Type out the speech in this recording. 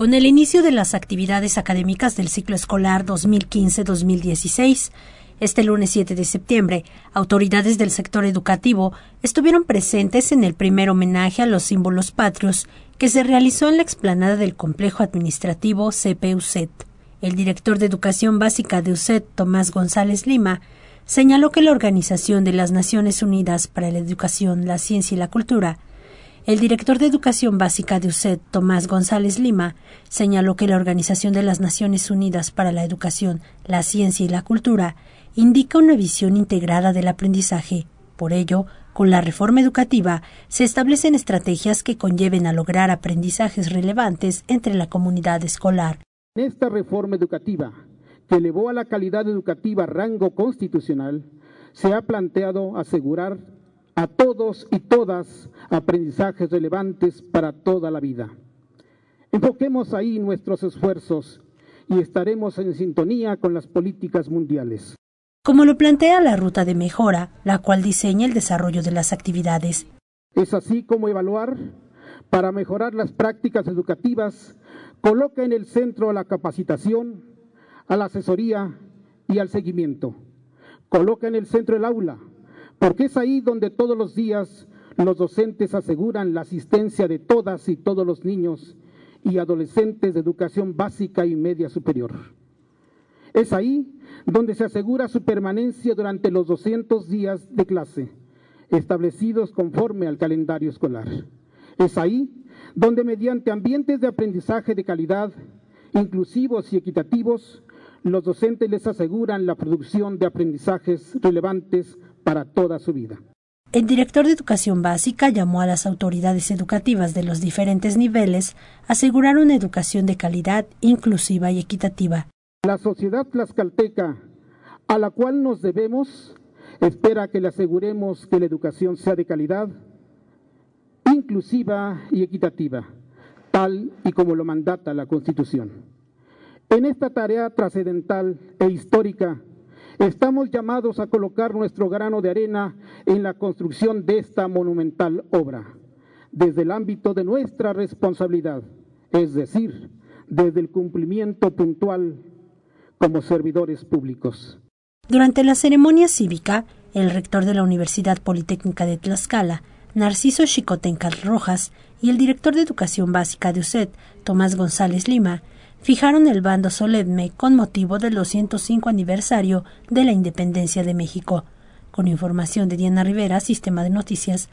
Con el inicio de las actividades académicas del ciclo escolar 2015-2016, este lunes 7 de septiembre, autoridades del sector educativo estuvieron presentes en el primer homenaje a los símbolos patrios que se realizó en la explanada del complejo administrativo CPUCET. El director de Educación Básica de UCET, Tomás González Lima, señaló que la Organización de las Naciones Unidas para la Educación, la Ciencia y la Cultura el director de Educación Básica de UCED, Tomás González Lima, señaló que la Organización de las Naciones Unidas para la Educación, la Ciencia y la Cultura indica una visión integrada del aprendizaje. Por ello, con la reforma educativa se establecen estrategias que conlleven a lograr aprendizajes relevantes entre la comunidad escolar. En Esta reforma educativa, que elevó a la calidad educativa rango constitucional, se ha planteado asegurar a todos y todas aprendizajes relevantes para toda la vida. Enfoquemos ahí nuestros esfuerzos y estaremos en sintonía con las políticas mundiales. Como lo plantea la ruta de mejora, la cual diseña el desarrollo de las actividades. Es así como evaluar para mejorar las prácticas educativas, coloca en el centro a la capacitación, a la asesoría y al seguimiento. Coloca en el centro el aula, porque es ahí donde todos los días los docentes aseguran la asistencia de todas y todos los niños y adolescentes de educación básica y media superior. Es ahí donde se asegura su permanencia durante los 200 días de clase, establecidos conforme al calendario escolar. Es ahí donde mediante ambientes de aprendizaje de calidad, inclusivos y equitativos, los docentes les aseguran la producción de aprendizajes relevantes para toda su vida. El director de Educación Básica llamó a las autoridades educativas de los diferentes niveles a asegurar una educación de calidad, inclusiva y equitativa. La sociedad tlaxcalteca, a la cual nos debemos, espera que le aseguremos que la educación sea de calidad, inclusiva y equitativa, tal y como lo mandata la Constitución. En esta tarea trascendental e histórica, Estamos llamados a colocar nuestro grano de arena en la construcción de esta monumental obra, desde el ámbito de nuestra responsabilidad, es decir, desde el cumplimiento puntual como servidores públicos. Durante la ceremonia cívica, el rector de la Universidad Politécnica de Tlaxcala, Narciso Chicotencal Rojas, y el director de Educación Básica de USET, Tomás González Lima, fijaron el bando solemne con motivo del 205 aniversario de la independencia de México. Con información de Diana Rivera, Sistema de Noticias